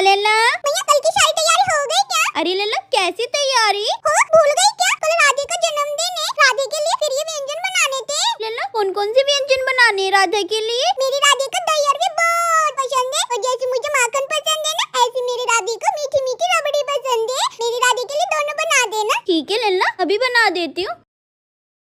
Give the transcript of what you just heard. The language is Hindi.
हाँ भैया कल की शादी तैयारी हो गई क्या अरे लैला कैसी तैयारी हो भूल गई क्या कल राधे का जन्मदिन है राधे के लिए फिर ये व्यंजन बनाने थे लैला कौन कौन से व्यंजन बनाने हैं राधे के लिए मेरी राधे को दही अरबी बहुत पसंद है और जैसे मुझे माखन पसंद है ना ऐसी मेरी राधे को मीठी मीठी रबड़ी पसंद है मेरी राधे के लिए दोनों बना देना ठीक है लैला अभी बना देती हूँ